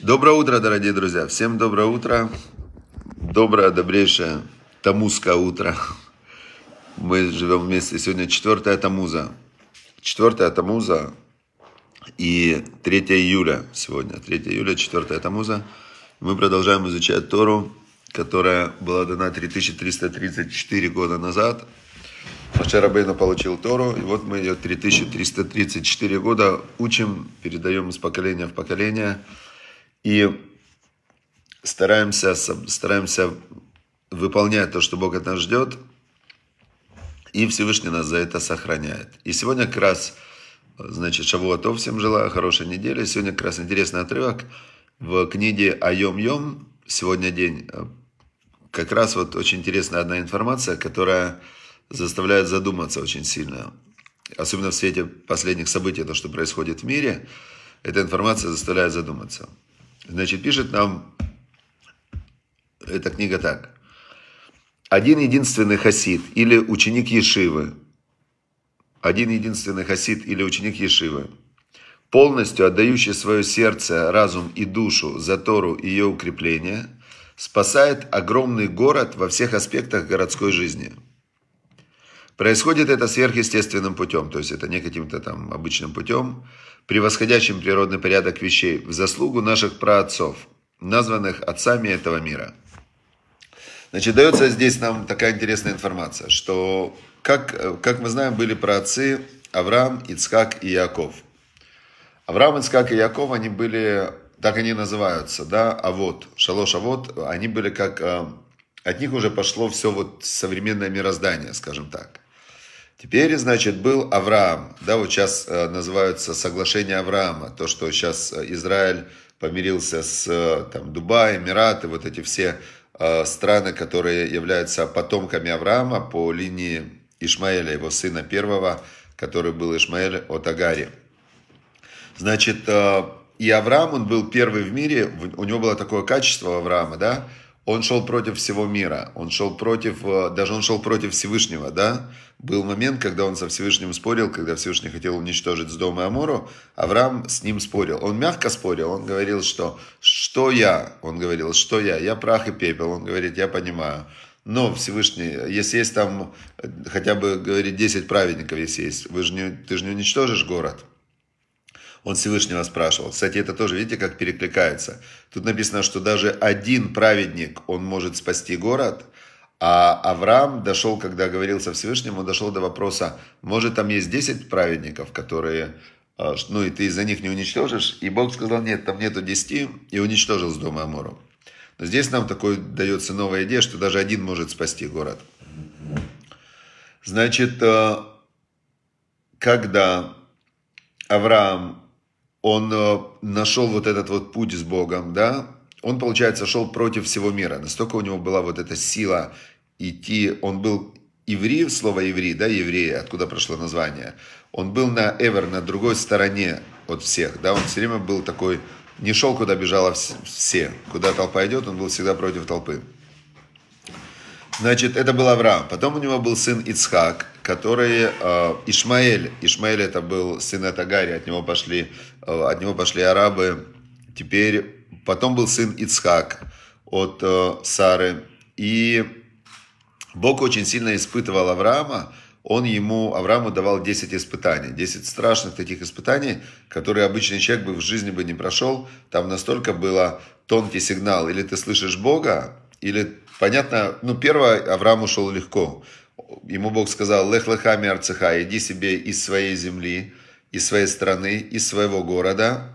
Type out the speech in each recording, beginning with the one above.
Доброе утро, дорогие друзья. Всем доброе утро. Доброе, добрейшее тамузское утро. Мы живем вместе. Сегодня 4 тамуза. 4 тамуза и 3 июля сегодня. 3 июля, 4 тамуза. Мы продолжаем изучать Тору, которая была дана 3334 года назад. Вчера Рабейна получил Тору, и вот мы ее 3334 года учим, передаем из поколения в поколение. И стараемся, стараемся выполнять то, что Бог от нас ждет, и Всевышний нас за это сохраняет. И сегодня как раз, значит, Шавуатов всем желаю, хорошей недели. Сегодня как раз интересный отрывок в книге «Айом-Йом», сегодня день, как раз вот очень интересная одна информация, которая заставляет задуматься очень сильно. Особенно в свете последних событий, то, что происходит в мире, эта информация заставляет задуматься. Значит, пишет нам эта книга так. Один единственный хасид или ученик Ешивы, один единственный хасид или ученик Ешивы, полностью отдающий свое сердце, разум и душу за Тору и ее укрепление, спасает огромный город во всех аспектах городской жизни – Происходит это сверхъестественным путем, то есть это не каким-то там обычным путем, превосходящим природный порядок вещей в заслугу наших праотцов, названных отцами этого мира. Значит, дается здесь нам такая интересная информация, что, как, как мы знаем, были праотцы Авраам, Ицхак и Яков. Авраам, Ицхак и Яков, они были, так они называются, да, а вот, шалош, а вот, они были как, э, от них уже пошло все вот современное мироздание, скажем так. Теперь, значит, был Авраам, да, вот сейчас э, называются соглашение Авраама, то, что сейчас э, Израиль помирился с э, там, Дубай, Эмираты, вот эти все страны, которые являются потомками Авраама по линии Ишмаэля, его сына первого, который был Ишмаэль от Агари. Значит, и Авраам, он был первый в мире, у него было такое качество Авраама, да, он шел против всего мира, он шел против, э, даже он шел против Всевышнего, да? Был момент, когда он со Всевышним спорил, когда Всевышний хотел уничтожить с дома Амору, Авраам с ним спорил. Он мягко спорил, он говорил, что «что я?» Он говорил, «что я?» «Я прах и пепел», он говорит, «я понимаю». Но Всевышний, если есть там э, хотя бы, говорит, 10 праведников, если есть, вы же не, ты же не уничтожишь город. Он Всевышнего спрашивал. Кстати, это тоже, видите, как перекликается. Тут написано, что даже один праведник, он может спасти город. А Авраам дошел, когда говорил со Всевышним, он дошел до вопроса, может, там есть 10 праведников, которые, а, ну, и ты из-за них не уничтожишь? И Бог сказал, нет, там нету 10, и уничтожил с дома Амору. Но здесь нам такой дается новая идея, что даже один может спасти город. Значит, а, когда Авраам он э, нашел вот этот вот путь с Богом, да, он, получается, шел против всего мира. Настолько у него была вот эта сила идти, он был еврей, слово еврей, да, еврей, откуда прошло название, он был на Эвер, на другой стороне от всех, да, он все время был такой, не шел, куда бежала все, куда толпа идет, он был всегда против толпы. Значит, это был Авраам. Потом у него был сын Ицхак, который э, Ишмаэль. Ишмаэль это был сын Атагари, от него пошли, э, от него пошли арабы. Теперь потом был сын Ицхак от э, Сары. И Бог очень сильно испытывал Авраама. Он ему, Аврааму давал 10 испытаний, 10 страшных таких испытаний, которые обычный человек бы в жизни бы не прошел. Там настолько было тонкий сигнал. Или ты слышишь Бога, или Понятно, ну, первое, Авраам ушел легко. Ему Бог сказал, лех лехами арцеха, иди себе из своей земли, из своей страны, из своего города.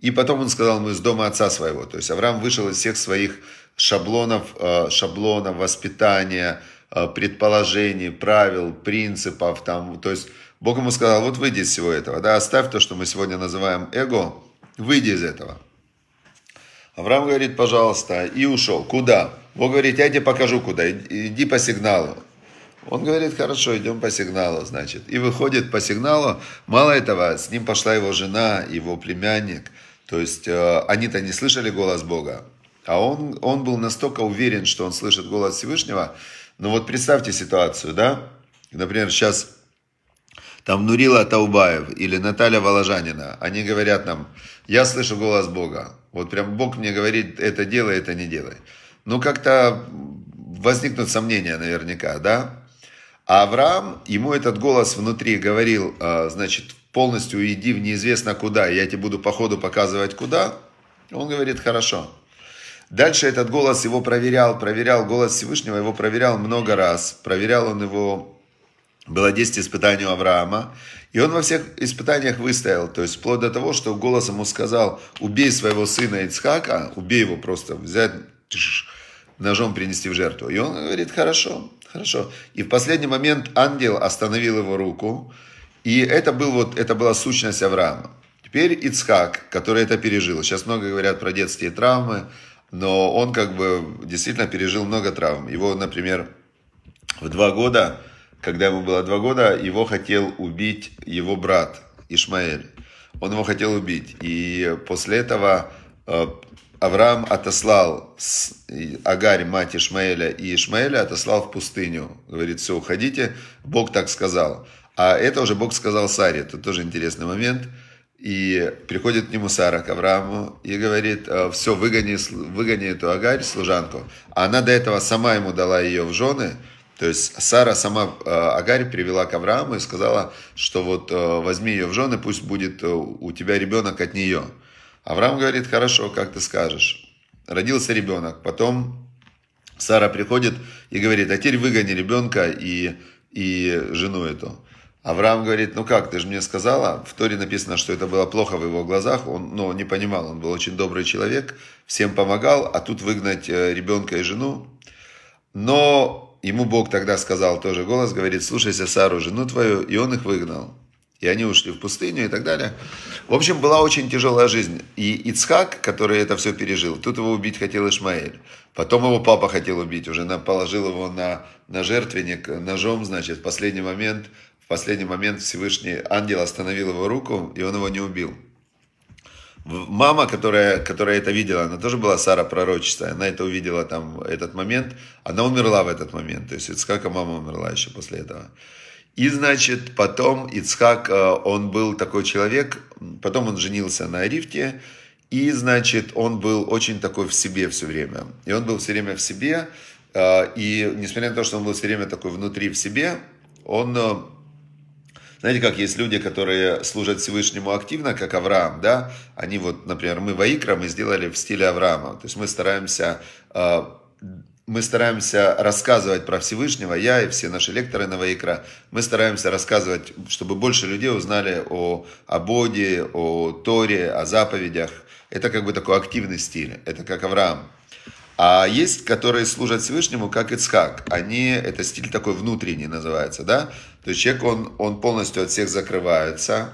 И потом он сказал ему из дома отца своего. То есть Авраам вышел из всех своих шаблонов, э, шаблонов воспитания, э, предположений, правил, принципов. Там, то есть Бог ему сказал, вот выйди из всего этого, да, оставь то, что мы сегодня называем эго, выйди из этого. Авраам говорит, пожалуйста, и ушел. Куда? Бог говорит, я тебе покажу куда, иди по сигналу. Он говорит, хорошо, идем по сигналу, значит. И выходит по сигналу. Мало этого, с ним пошла его жена, его племянник. То есть э, они-то не слышали голос Бога. А он, он был настолько уверен, что он слышит голос Всевышнего. Но ну вот представьте ситуацию, да? Например, сейчас там Нурила Таубаев или Наталья Воложанина, они говорят нам, я слышу голос Бога. Вот прям Бог мне говорит, это делай, это не делай ну, как-то возникнут сомнения наверняка, да? А Авраам, ему этот голос внутри говорил, а, значит, полностью иди в неизвестно куда, я тебе буду по ходу показывать куда. Он говорит, хорошо. Дальше этот голос его проверял, проверял, голос Всевышнего его проверял много раз. Проверял он его, было 10 испытаний у Авраама. И он во всех испытаниях выстоял, то есть вплоть до того, что голос ему сказал, убей своего сына Ицхака, убей его просто, взять ножом принести в жертву. И он говорит, хорошо, хорошо. И в последний момент ангел остановил его руку, и это, был вот, это была сущность Авраама. Теперь Ицхак, который это пережил. Сейчас много говорят про детские травмы, но он как бы действительно пережил много травм. Его, например, в два года, когда ему было два года, его хотел убить его брат Ишмаэль. Он его хотел убить. И после этого э, Авраам отослал Агарь, мать Ишмаэля, и Ишмаэля отослал в пустыню. Говорит, все, уходите, Бог так сказал. А это уже Бог сказал Саре, это тоже интересный момент. И приходит к нему Сара, к Аврааму, и говорит, «Э, все, выгони, выгони эту Агарь, служанку. А она до этого сама ему дала ее в жены, то есть Сара сама э, Агарь привела к Аврааму и сказала, что вот э, возьми ее в жены, пусть будет у тебя ребенок от нее. Авраам говорит, хорошо, как ты скажешь. Родился ребенок, потом Сара приходит и говорит, а теперь выгони ребенка и, и жену эту. Авраам говорит, ну как, ты же мне сказала, в Торе написано, что это было плохо в его глазах, он ну, не понимал, он был очень добрый человек, всем помогал, а тут выгнать э, ребенка и жену. Но ему Бог тогда сказал тоже голос, говорит, слушайся Сару, жену твою, и он их выгнал и они ушли в пустыню и так далее. В общем, была очень тяжелая жизнь. И Ицхак, который это все пережил, тут его убить хотел Ишмаэль. Потом его папа хотел убить, уже положил его на, на жертвенник ножом, значит, в последний момент, в последний момент Всевышний ангел остановил его руку, и он его не убил. Мама, которая, которая это видела, она тоже была Сара пророчица, она это увидела там, этот момент, она умерла в этот момент, то есть Ицхака мама умерла еще после этого. И, значит, потом Ицхак, э, он был такой человек, потом он женился на Рифте, и, значит, он был очень такой в себе все время. И он был все время в себе, э, и несмотря на то, что он был все время такой внутри в себе, он э, знаете, как есть люди, которые служат Всевышнему активно, как Авраам, да? Они вот, например, мы Ваикра, мы сделали в стиле Авраама. То есть мы стараемся мы стараемся рассказывать про Всевышнего, я и все наши лекторы Новоикра, мы стараемся рассказывать, чтобы больше людей узнали о, о Боге, о Торе, о заповедях. Это как бы такой активный стиль, это как Авраам. А есть, которые служат Всевышнему, как Ицхак. Они, это стиль такой внутренний называется, да? То есть человек, он, он полностью от всех закрывается,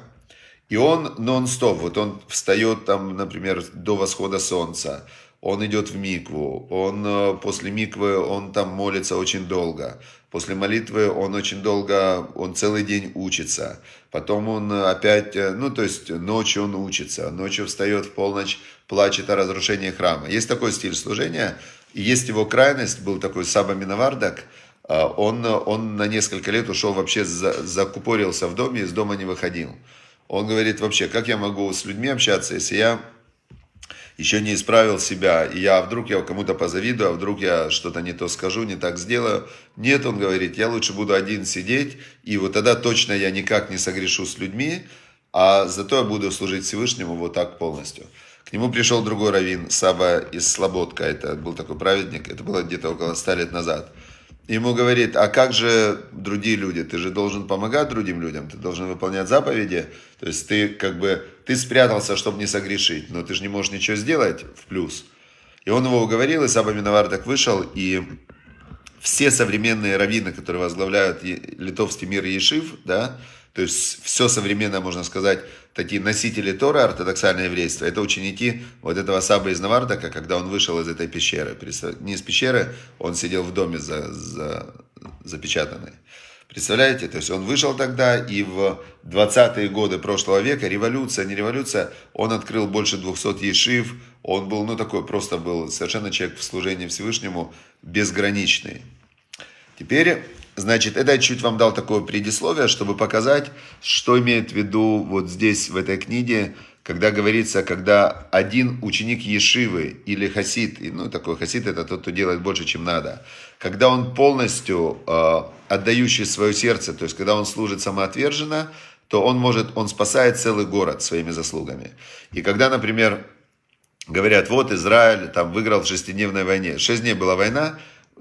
и он нон-стоп, вот он встает там, например, до восхода солнца, он идет в микву, он э, после миквы, он там молится очень долго. После молитвы он очень долго, он целый день учится. Потом он опять, э, ну то есть ночью он учится, ночью встает в полночь, плачет о разрушении храма. Есть такой стиль служения, есть его крайность, был такой Саба Миновардак, э, он, он на несколько лет ушел вообще, за, закупорился в доме, из дома не выходил. Он говорит вообще, как я могу с людьми общаться, если я еще не исправил себя, и я а вдруг я кому-то позавидую, а вдруг я что-то не то скажу, не так сделаю. Нет, он говорит, я лучше буду один сидеть, и вот тогда точно я никак не согрешу с людьми, а зато я буду служить Всевышнему вот так полностью. К нему пришел другой раввин, Саба из Слободка, это был такой праведник, это было где-то около ста лет назад. Ему говорит, а как же другие люди? Ты же должен помогать другим людям, ты должен выполнять заповеди. То есть ты как бы ты спрятался, чтобы не согрешить, но ты же не можешь ничего сделать в плюс. И он его уговорил, и Саба Миновар вышел, и все современные раввины, которые возглавляют литовский мир Ешив, да, то есть все современное, можно сказать, такие носители Тора, ортодоксальное еврейство, это ученики вот этого Саба из Навардака, когда он вышел из этой пещеры. Не из пещеры, он сидел в доме за, за, запечатанный. Представляете? То есть он вышел тогда, и в 20-е годы прошлого века, революция, не революция, он открыл больше 200 ешив, он был, ну, такой, просто был совершенно человек в служении Всевышнему безграничный. Теперь, значит, это я чуть вам дал такое предисловие, чтобы показать, что имеет в виду вот здесь, в этой книге, когда говорится, когда один ученик Ешивы или хасид, ну такой хасид это тот, кто делает больше, чем надо, когда он полностью э, отдающий свое сердце, то есть когда он служит самоотверженно, то он может, он спасает целый город своими заслугами. И когда, например, говорят, вот Израиль там выиграл в шестидневной войне, шесть дней была война,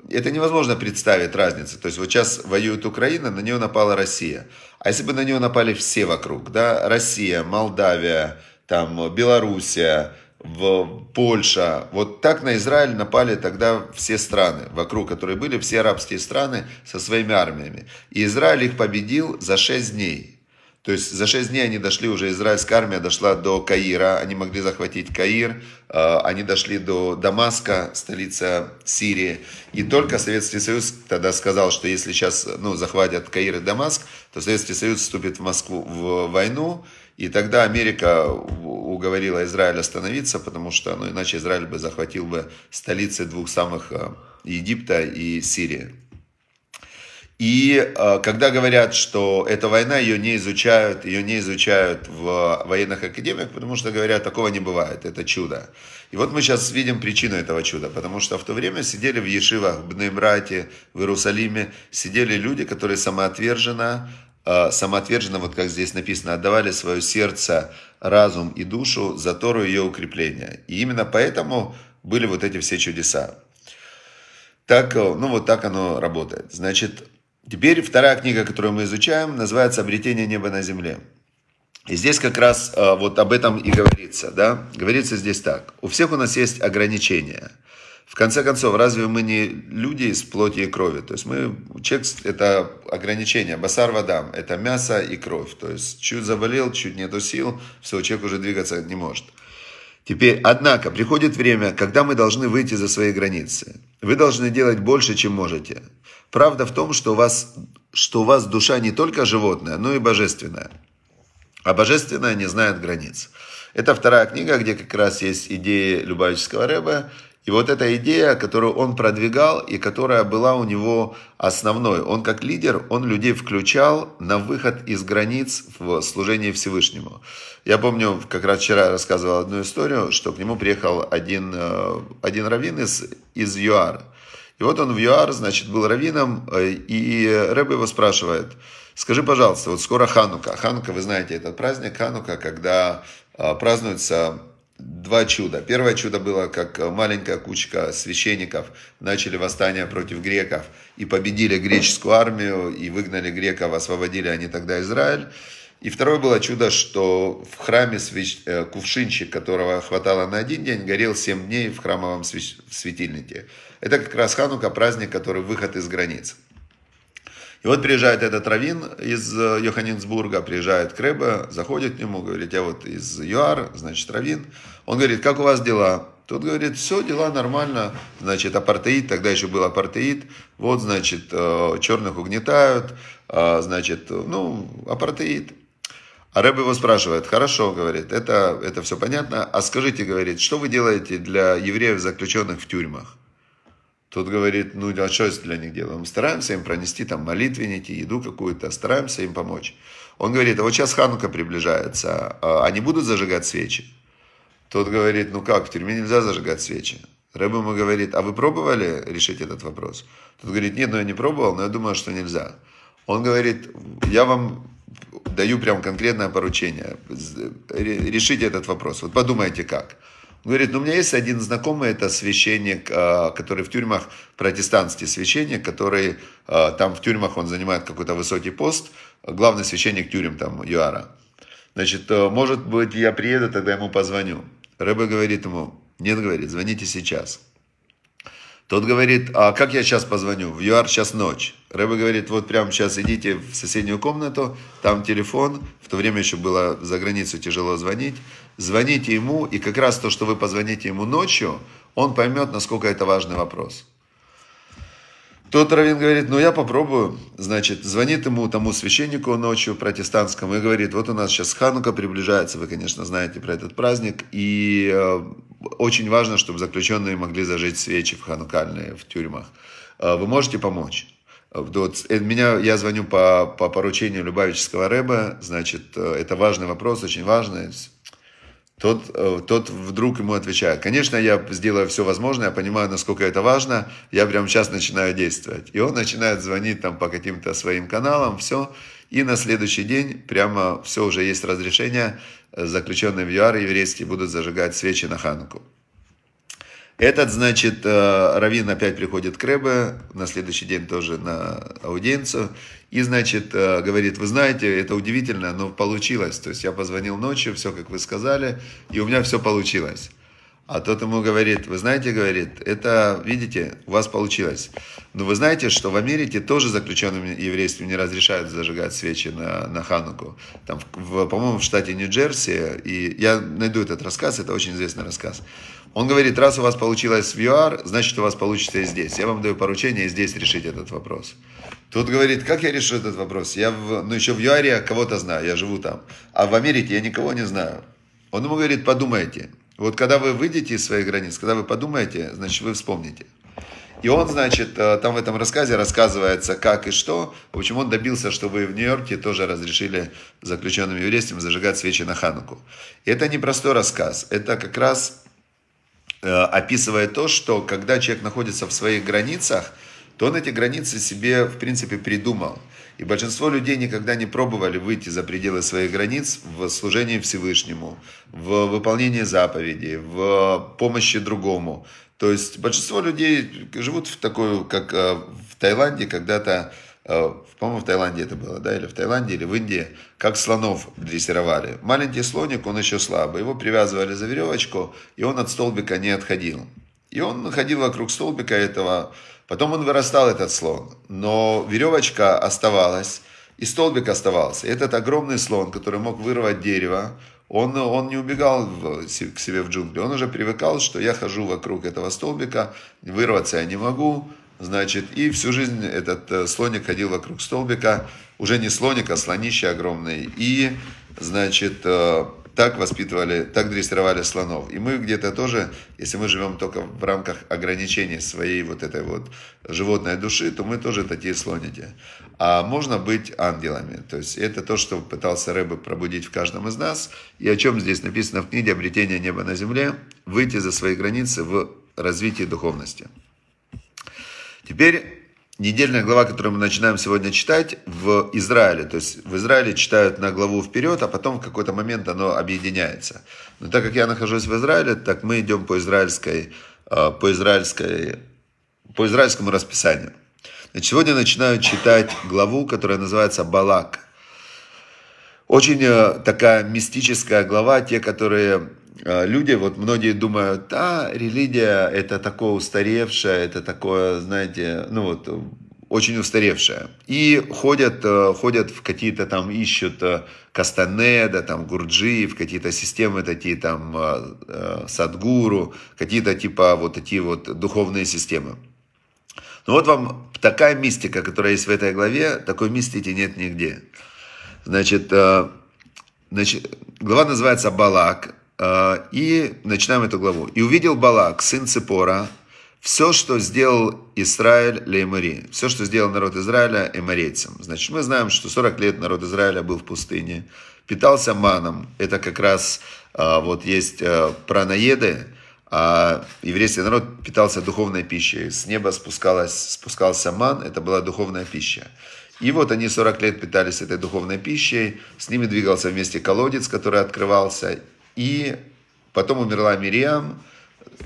это невозможно представить разницу. То есть вот сейчас воюет Украина, на нее напала Россия. А если бы на нее напали все вокруг, да, Россия, Молдавия, там, Белоруссия, в Польша. Вот так на Израиль напали тогда все страны, вокруг которые были, все арабские страны со своими армиями. И Израиль их победил за 6 дней. То есть за 6 дней они дошли, уже израильская армия дошла до Каира, они могли захватить Каир, э, они дошли до Дамаска, столица Сирии. И только Советский Союз тогда сказал, что если сейчас ну, захватят Каир и Дамаск, то Советский Союз вступит в Москву в войну, и тогда Америка уговорила Израиль остановиться, потому что ну, иначе Израиль бы захватил бы столицы двух самых э, Египта и Сирии. И э, когда говорят, что эта война, ее не изучают, ее не изучают в военных академиях, потому что говорят, такого не бывает, это чудо. И вот мы сейчас видим причину этого чуда, потому что в то время сидели в Ешивах, в Бнеймрате, в Иерусалиме, сидели люди, которые самоотверженно Э, самоотверженно, вот как здесь написано, отдавали свое сердце, разум и душу за Тору ее укрепление И именно поэтому были вот эти все чудеса. Так, э, ну вот так оно работает. Значит, теперь вторая книга, которую мы изучаем, называется «Обретение неба на земле». И здесь как раз э, вот об этом и говорится, да? Говорится здесь так. У всех у нас есть ограничения – в конце концов, разве мы не люди из плоти и крови? То есть мы, человек, это ограничение, басар вадам, это мясо и кровь. То есть чуть заболел, чуть нету сил, все, человек уже двигаться не может. Теперь, однако, приходит время, когда мы должны выйти за свои границы. Вы должны делать больше, чем можете. Правда в том, что у вас, что у вас душа не только животная, но и божественная. А божественная не знает границ. Это вторая книга, где как раз есть идеи Любавического Рэба, и вот эта идея, которую он продвигал и которая была у него основной, он как лидер, он людей включал на выход из границ в служение Всевышнему. Я помню, как раз вчера рассказывал одну историю, что к нему приехал один, э, один раввин из, из ЮАР. И вот он в ЮАР, значит, был раввином, э, и Рэбе его спрашивает, скажи, пожалуйста, вот скоро Ханука. Ханука, вы знаете этот праздник, Ханука, когда э, празднуется два чуда. Первое чудо было, как э, маленькая кучка священников начали восстание против греков и победили греческую армию и выгнали греков, освободили они тогда Израиль. И второе было чудо, что в храме свящ... Э, кувшинчик, которого хватало на один день, горел семь дней в храмовом свящ... светильнике. Это как раз Ханука, праздник, который выход из границ. И вот приезжает этот Равин из э, Йоханнесбурга, приезжает Креба, заходит к нему, говорит, я вот из ЮАР, значит, Равин. Он говорит, как у вас дела? Тот говорит, все, дела нормально, значит, апартеид, тогда еще был апартеид, вот, значит, э, черных угнетают, э, значит, ну, апартеид. А Рэб его спрашивает, хорошо, говорит, это, это все понятно, а скажите, говорит, что вы делаете для евреев, заключенных в тюрьмах? Тот говорит, ну а что для них делаем? Мы стараемся им пронести там молитвенники, еду какую-то, стараемся им помочь. Он говорит, а вот сейчас Ханука приближается, а они будут зажигать свечи? Тот говорит, ну как, в тюрьме нельзя зажигать свечи. Рэбе ему говорит, а вы пробовали решить этот вопрос? Тот говорит, нет, ну я не пробовал, но я думаю, что нельзя. Он говорит, я вам даю прям конкретное поручение, решите этот вопрос, вот подумайте как. Говорит, ну у меня есть один знакомый, это священник, а, который в тюрьмах, протестантский священник, который а, там в тюрьмах, он занимает какой-то высокий пост, главный священник тюрем там Юара. Значит, э, может быть, я приеду, тогда ему позвоню. Рэбе говорит ему, нет, говорит, звоните сейчас. Тот говорит, а как я сейчас позвоню? В ЮАР сейчас ночь. Рэбе говорит, вот прямо сейчас идите в соседнюю комнату, там телефон, в то время еще было за границу тяжело звонить. Звоните ему, и как раз то, что вы позвоните ему ночью, он поймет, насколько это важный вопрос. Тот Равин говорит, ну я попробую. Значит, звонит ему тому священнику ночью протестантскому и говорит, вот у нас сейчас Ханука приближается, вы, конечно, знаете про этот праздник, и э, очень важно, чтобы заключенные могли зажечь свечи в ханукальные в тюрьмах. Э, вы можете помочь? Э, э, меня, я звоню по, по поручению Любавического Рэба, значит, это важный вопрос, очень важный. Тот, тот вдруг ему отвечает, конечно, я сделаю все возможное, я понимаю, насколько это важно, я прямо сейчас начинаю действовать. И он начинает звонить там по каким-то своим каналам, все. И на следующий день прямо все уже есть разрешение, э, заключенные в ЮАР еврейские будут зажигать свечи на Хануку. Этот, значит, э, Равин опять приходит к Рэбе, на следующий день тоже на аудиенцию, и, значит, э, говорит, вы знаете, это удивительно, но получилось, то есть я позвонил ночью, все, как вы сказали, и у меня все получилось. А тот ему говорит, вы знаете, говорит, это, видите, у вас получилось. Но вы знаете, что в Америке тоже заключенным еврейством не разрешают зажигать свечи на, на Хануку. Там, в, по-моему, в штате Нью-Джерси, и я найду этот рассказ, это очень известный рассказ. Он говорит, раз у вас получилось в ЮАР, значит, у вас получится и здесь. Я вам даю поручение здесь решить этот вопрос. Тут говорит, как я решу этот вопрос? Я в, ну, еще в ЮАРе кого-то знаю, я живу там. А в Америке я никого не знаю. Он ему говорит, подумайте. Вот когда вы выйдете из своих границ, когда вы подумаете, значит, вы вспомните. И он, значит, э, там в этом рассказе рассказывается, как и что. В общем, он добился, чтобы в Нью-Йорке тоже разрешили заключенным еврейским зажигать свечи на Хануку. И это не простой рассказ. Это как раз э, описывает то, что когда человек находится в своих границах, то он эти границы себе, в принципе, придумал. И большинство людей никогда не пробовали выйти за пределы своих границ в служении Всевышнему, в выполнении заповедей, в помощи другому. То есть большинство людей живут в такой, как э, в Таиланде когда-то, э, по-моему, в Таиланде это было, да, или в Таиланде, или в Индии, как слонов дрессировали. Маленький слоник, он еще слабый, его привязывали за веревочку, и он от столбика не отходил. И он ходил вокруг столбика этого, Потом он вырастал, этот слон, но веревочка оставалась, и столбик оставался. этот огромный слон, который мог вырвать дерево, он, он не убегал в, к себе в джунгли, он уже привыкал, что я хожу вокруг этого столбика, вырваться я не могу, значит, и всю жизнь этот э, слоник ходил вокруг столбика, уже не слоник, а слонище огромное. и, значит, э, так воспитывали, так дрессировали слонов. И мы где-то тоже, если мы живем только в рамках ограничений своей вот этой вот животной души, то мы тоже такие слоники. А можно быть ангелами. То есть это то, что пытался Рэбе пробудить в каждом из нас. И о чем здесь написано в книге «Обретение неба на земле» – выйти за свои границы в развитии духовности. Теперь Недельная глава, которую мы начинаем сегодня читать, в Израиле. То есть в Израиле читают на главу вперед, а потом в какой-то момент оно объединяется. Но так как я нахожусь в Израиле, так мы идем по израильской, а, по израильской, по израильскому расписанию. Значит, сегодня начинаю читать главу, которая называется «Балак». Очень э, такая мистическая глава. Те, которые а, люди, вот многие думают, а религия это такое устаревшее, это такое, знаете, ну вот очень устаревшая. И ходят, э, ходят в какие-то там, ищут э, Кастанеда, там Гурджи, в какие-то системы такие там э, Садгуру, какие-то типа вот такие вот духовные системы. Ну вот вам такая мистика, которая есть в этой главе, такой мистики нет нигде. Значит, значит глава называется «Балак», Э, и начинаем эту главу. «И увидел Балак, сын Цепора, все, что сделал Израиль Эмори, все, что сделал народ Израиля эморейцам. Значит, мы знаем, что 40 лет народ Израиля был в пустыне, питался маном. Это как раз э, вот есть э, пранаеды, а еврейский народ питался духовной пищей. С неба спускалась, спускался ман, это была духовная пища. И вот они 40 лет питались этой духовной пищей, с ними двигался вместе колодец, который открывался, и потом умерла Мириам,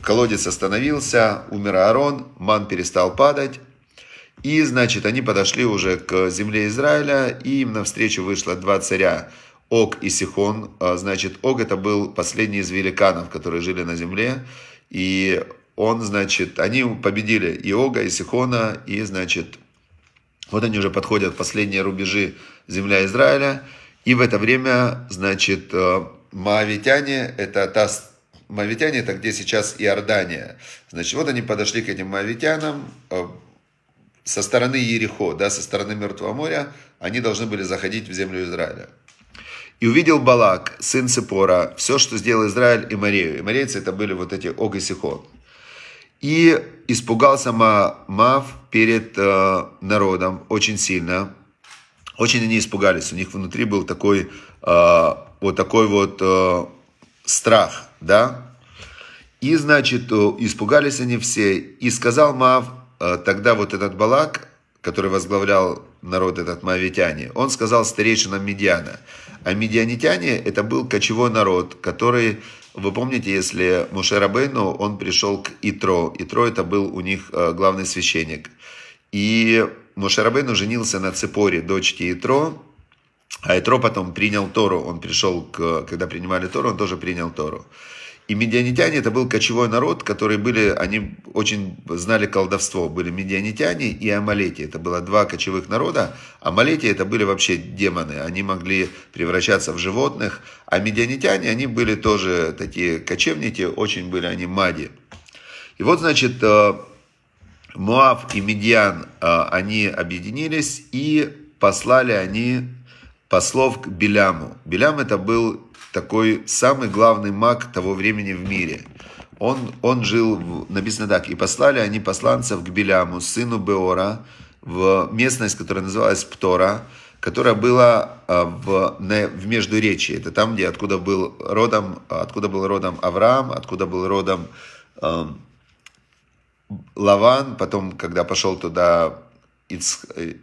колодец остановился, умер Аарон, ман перестал падать. И, значит, они подошли уже к земле Израиля, и им навстречу вышло два царя, Ог и Сихон. А, значит, Ог это был последний из великанов, которые жили на земле, и он, значит, они победили и Ога, и Сихона, и, значит, вот они уже подходят последние рубежи земля Израиля, и в это время, значит, э, Моавитяне – это та Моавитяне – это где сейчас Иордания. Значит, вот они подошли к этим моавитянам э, со стороны Ерехо, да, со стороны Мертвого моря, они должны были заходить в землю Израиля. И увидел Балак, сын Сепора, все, что сделал Израиль и Марию. И Марейцы это были вот эти Ог и Сихон. И испугался Маав перед э, народом очень сильно. Очень они испугались. У них внутри был такой Э, вот такой вот э, страх, да. И, значит, э, испугались они все. И сказал Мав э, тогда вот этот Балак, который возглавлял народ этот Мавитяне, он сказал старейшинам Медиана. А медианитяне – это был кочевой народ, который, вы помните, если Муше Рабейну, он пришел к Итро. Итро – это был у них э, главный священник. И Муше Рабейну женился на Цепоре, дочке Итро, а Итро потом принял Тору, он пришел, к, когда принимали Тору, он тоже принял Тору. И медианитяне это был кочевой народ, которые были, они очень знали колдовство. Были медианитяне и амалети. Это было два кочевых народа. Амалети это были вообще демоны. Они могли превращаться в животных. А медианитяне, они были тоже такие кочевники, очень были они мади. И вот, значит, э, Муав и Медиан, э, они объединились и послали они послов к Беляму. Белям это был такой самый главный маг того времени в мире. Он, он жил, написано так, и послали они посланцев к Беляму, сыну Беора, в местность, которая называлась Птора, которая была а, в, в Междуречии. Это там, где откуда был родом, откуда был родом Авраам, откуда был родом Лаван, потом, когда пошел туда Э,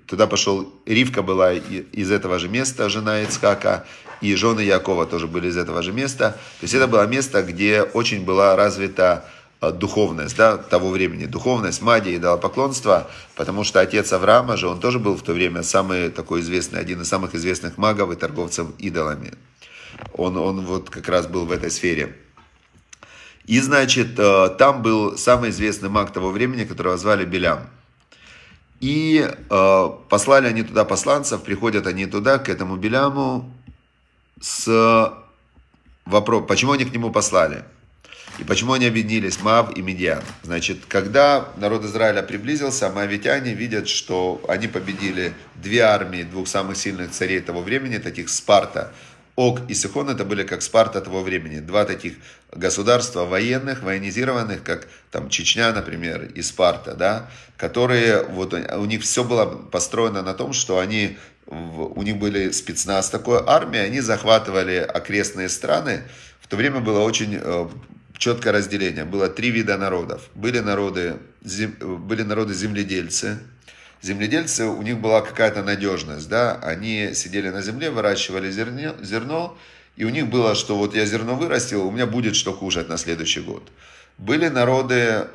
туда пошел, Ривка была из этого же места, жена Ицхака, и жены Якова тоже были из этого же места. То есть это было место, где очень была развита э, духовность да, того времени, духовность, магия, поклонство, потому что отец Авраама же, он тоже был в то время самый такой известный, один из самых известных магов и торговцев идолами. Он, он вот как раз был в этой сфере. И, значит, э, там был самый известный маг того времени, которого звали Белям. И э, послали они туда посланцев, приходят они туда, к этому Беляму, с вопросом, почему они к нему послали. И почему они объединились, Мав и Медиан? Значит, когда народ Израиля приблизился, маавитяне видят, что они победили две армии двух самых сильных царей того времени, таких Спарта Ог и Сихон это были как Спарта того времени. Два таких государства военных, военизированных, как там Чечня, например, и Спарта, да, которые вот у них все было построено на том, что они у них были спецназ такой армии, они захватывали окрестные страны. В то время было очень э, четкое разделение. Было три вида народов. Были народы, э, были народы земледельцы, земледельцы, у них была какая-то надежность, да, они сидели на земле, выращивали зерно, зерно, и у них было, что вот я зерно вырастил, у меня будет что кушать на следующий год. Были народы,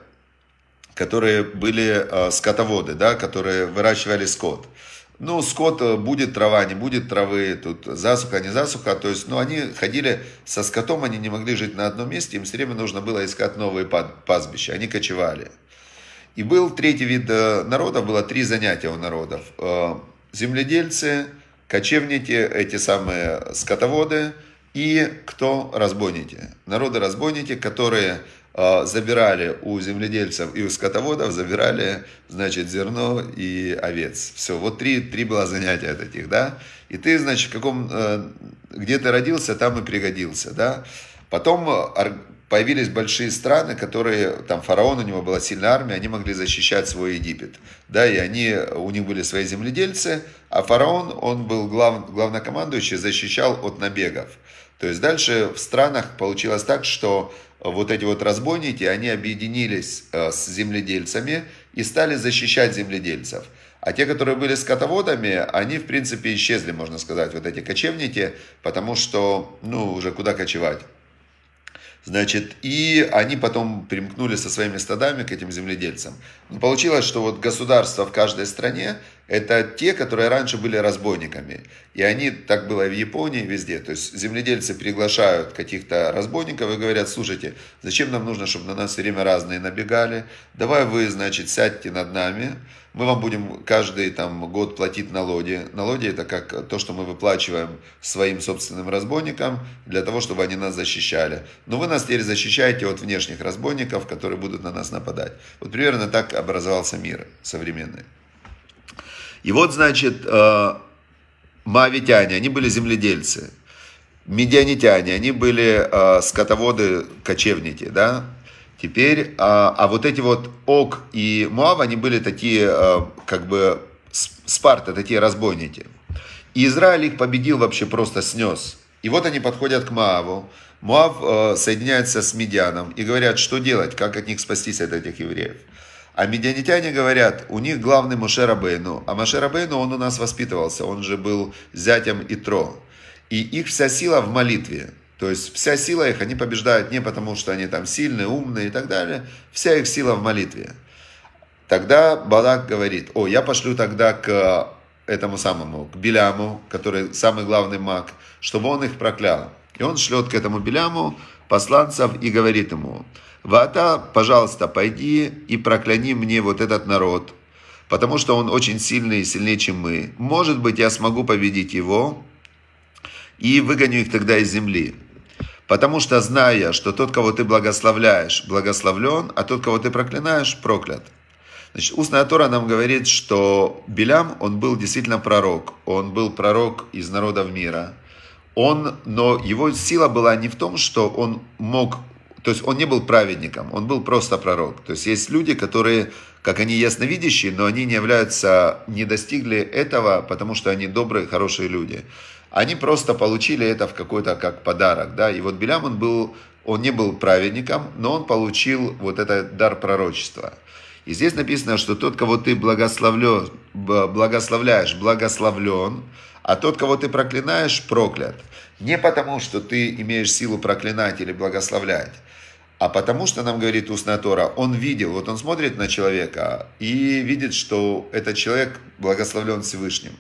которые были э, скотоводы, да, которые выращивали скот. Ну, скот э, будет трава, не будет травы, тут засуха, не засуха. То есть, ну, они ходили со скотом, они не могли жить на одном месте, им все время нужно было искать новые пастбища, они кочевали. И был третий вид э, народов, было три занятия у народов. Э, земледельцы, кочевники, эти самые скотоводы и кто разбойники. Народы разбойники, которые э, забирали у земледельцев и у скотоводов, забирали, значит, зерно и овец. Все, вот три, три было занятия от этих, да. И ты, значит, в каком, где ты родился, там и пригодился, да. Потом появились большие страны, которые, там фараон у него была сильная армия, они могли защищать свой Египет. Да, и они, у них были свои земледельцы, а фараон, он был глав, главнокомандующий, защищал от набегов. То есть дальше в странах получилось так, что вот эти вот разбойники, они объединились э, с земледельцами и стали защищать земледельцев. А те, которые были скотоводами, они, в принципе, исчезли, можно сказать, вот эти кочевники, потому что, ну, уже куда кочевать. Значит, и они потом примкнули со своими стадами к этим земледельцам. Но ну, получилось, что вот государства в каждой стране – это те, которые раньше были разбойниками. И они, так было и в Японии, везде. То есть земледельцы приглашают каких-то разбойников и говорят, слушайте, зачем нам нужно, чтобы на нас время разные набегали? Давай вы, значит, сядьте над нами, мы вам будем каждый там, год платить налоги. Налоги – это как то, что мы выплачиваем своим собственным разбойникам для того, чтобы они нас защищали. Но вы нас теперь защищаете от внешних разбойников, которые будут на нас нападать. Вот примерно так образовался мир современный. И вот, значит, э, Моавитяне, они были земледельцы. Медианитяне, они были э, скотоводы, кочевники, да, Теперь, а, а вот эти вот Ог и Муав, они были такие, а, как бы, Спарты, такие разбойники. И Израиль их победил вообще, просто снес. И вот они подходят к Моаву. Моав э, соединяется с Медианом и говорят, что делать, как от них спастись, от этих евреев. А медианитяне говорят, у них главный Моше Рабейну. А Моше Рабейну, он у нас воспитывался, он же был зятем Итро. И их вся сила в молитве. То есть вся сила их, они побеждают не потому, что они там сильные, умные и так далее. Вся их сила в молитве. Тогда Балак говорит, о, я пошлю тогда к э, этому самому, к Беляму, который самый главный маг, чтобы он их проклял. И он шлет к этому Беляму посланцев и говорит ему, Вата, пожалуйста, пойди и прокляни мне вот этот народ, потому что он очень сильный и сильнее, чем мы. Может быть, я смогу победить его и выгоню их тогда из земли. Потому что зная, что тот, кого ты благословляешь, благословлен, а тот, кого ты проклинаешь, проклят. Значит, устная Тора нам говорит, что Белям, он был действительно пророк. Он был пророк из народов мира. Он, но его сила была не в том, что он мог то есть он не был праведником, он был просто пророк. То есть есть люди, которые, как они ясновидящие, но они не являются, не достигли этого, потому что они добрые, хорошие люди. Они просто получили это в какой-то как подарок, да. И вот Белям, он был, он не был праведником, но он получил вот этот дар пророчества. И здесь написано, что тот, кого ты благословляешь, благословлен, а тот, кого ты проклинаешь, проклят. Не потому, что ты имеешь силу проклинать или благословлять, а потому что, нам говорит устная Тора, он видел, вот он смотрит на человека и видит, что этот человек благословлен Всевышним.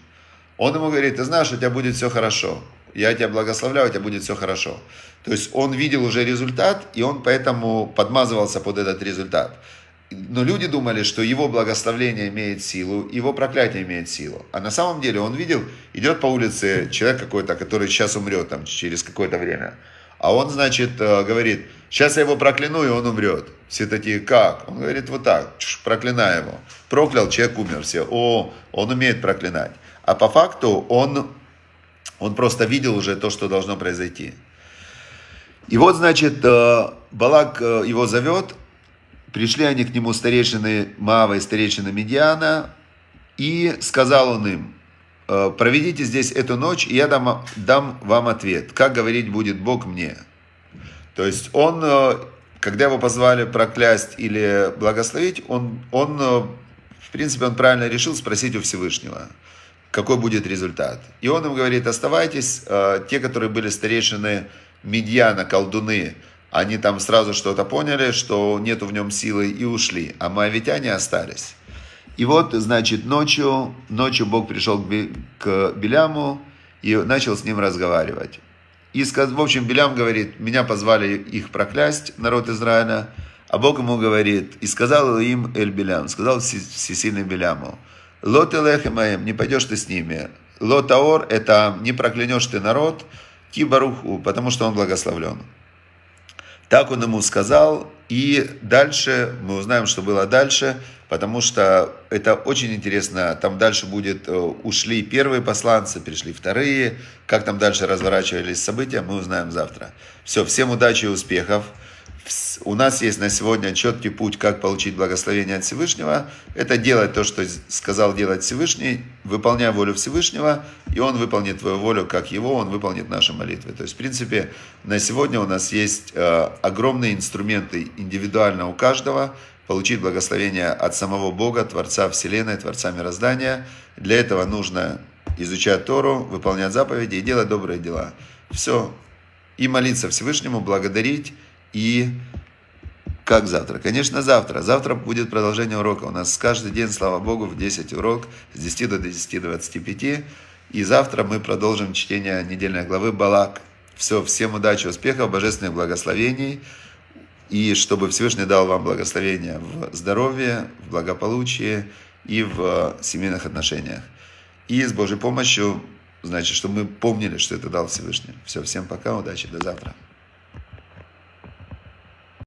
Он ему говорит, ты знаешь, у тебя будет все хорошо. Я тебя благословляю, у тебя будет все хорошо. То есть он видел уже результат, и он поэтому подмазывался под этот результат. Но люди думали, что его благословление имеет силу, его проклятие имеет силу. А на самом деле он видел, идет по улице человек какой-то, который сейчас умрет там через какое-то время. А он, значит, э, говорит, сейчас я его прокляну, и он умрет. Все такие, как? Он говорит, вот так, проклинаю его. Проклял, человек умер, все, о, он умеет проклинать а по факту он, он просто видел уже то, что должно произойти. И вот, значит, э, Балак э, его зовет, пришли они к нему старейшины Мава и старейшины Медиана, и сказал он им, «Э, проведите здесь эту ночь, и я дам, дам вам ответ, как говорить будет Бог мне. То есть он, когда его позвали проклясть или благословить, он, он в принципе, он правильно решил спросить у Всевышнего какой будет результат. И он им говорит, оставайтесь, э, те, которые были старейшины Медьяна, колдуны, они там сразу что-то поняли, что нету в нем силы и ушли, а моавитяне остались. И вот, значит, ночью, ночью Бог пришел к Беляму и начал с ним разговаривать. И, в общем, Белям говорит, меня позвали их проклясть, народ Израиля, а Бог ему говорит, и сказал им Эль Белям, сказал всесильный Беляму, Лот Элехемаем, не пойдешь ты с ними. Лот Аор, это не проклянешь ты народ, Кибаруху, потому что он благословлен. Так он ему сказал, и дальше мы узнаем, что было дальше, потому что это очень интересно. Там дальше будет, э, ушли первые посланцы, пришли вторые. Как там дальше разворачивались события, мы узнаем завтра. Все, всем удачи и успехов у нас есть на сегодня четкий путь, как получить благословение от Всевышнего. Это делать то, что сказал делать Всевышний, выполняя волю Всевышнего, и Он выполнит твою волю, как Его, Он выполнит наши молитвы. То есть, в принципе, на сегодня у нас есть э, огромные инструменты индивидуально у каждого получить благословение от самого Бога, Творца Вселенной, Творца Мироздания. Для этого нужно изучать Тору, выполнять заповеди и делать добрые дела. Все. И молиться Всевышнему, благодарить и как завтра? Конечно, завтра. Завтра будет продолжение урока. У нас каждый день, слава Богу, в 10 урок, с 10 до 10, 25. И завтра мы продолжим чтение недельной главы Балак. Все, всем удачи, успехов, божественных благословений. И чтобы Всевышний дал вам благословения в здоровье, в благополучии и в э, семейных отношениях. И с Божьей помощью, значит, чтобы мы помнили, что это дал Всевышний. Все, всем пока, удачи, до завтра.